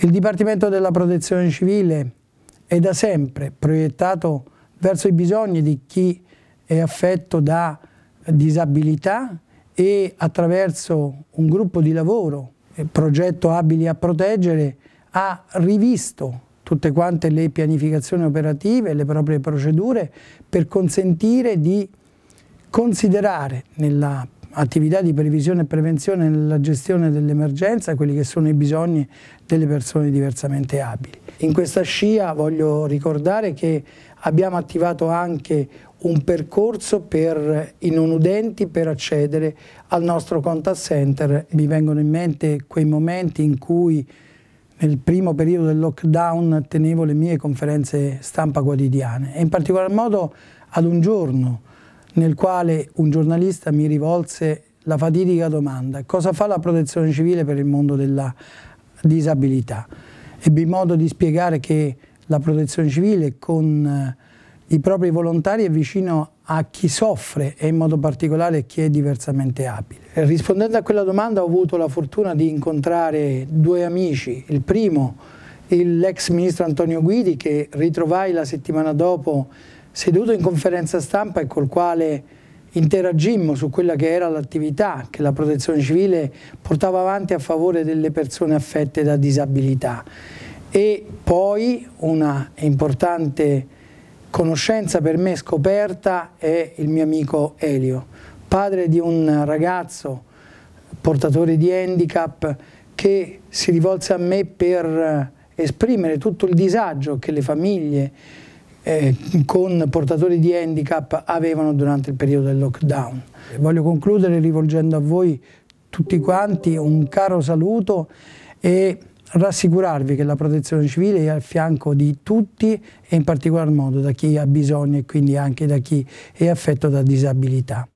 Il Dipartimento della Protezione Civile è da sempre proiettato verso i bisogni di chi è affetto da disabilità e attraverso un gruppo di lavoro, il progetto abili a proteggere, ha rivisto tutte quante le pianificazioni operative, le proprie procedure per consentire di considerare nella attività di previsione e prevenzione nella gestione dell'emergenza, quelli che sono i bisogni delle persone diversamente abili. In questa scia voglio ricordare che abbiamo attivato anche un percorso per i non udenti per accedere al nostro contact center. Mi vengono in mente quei momenti in cui nel primo periodo del lockdown tenevo le mie conferenze stampa quotidiane e in particolar modo ad un giorno nel quale un giornalista mi rivolse la fatidica domanda cosa fa la protezione civile per il mondo della disabilità? Ebbi modo di spiegare che la protezione civile con eh, i propri volontari è vicino a chi soffre e in modo particolare a chi è diversamente abile. Rispondendo a quella domanda ho avuto la fortuna di incontrare due amici, il primo l'ex ministro Antonio Guidi che ritrovai la settimana dopo seduto in conferenza stampa e col quale interagimmo su quella che era l'attività che la protezione civile portava avanti a favore delle persone affette da disabilità e poi una importante conoscenza per me scoperta è il mio amico Elio, padre di un ragazzo portatore di handicap che si rivolse a me per esprimere tutto il disagio che le famiglie eh, con portatori di handicap avevano durante il periodo del lockdown. Voglio concludere rivolgendo a voi tutti quanti un caro saluto e rassicurarvi che la protezione civile è al fianco di tutti e in particolar modo da chi ha bisogno e quindi anche da chi è affetto da disabilità.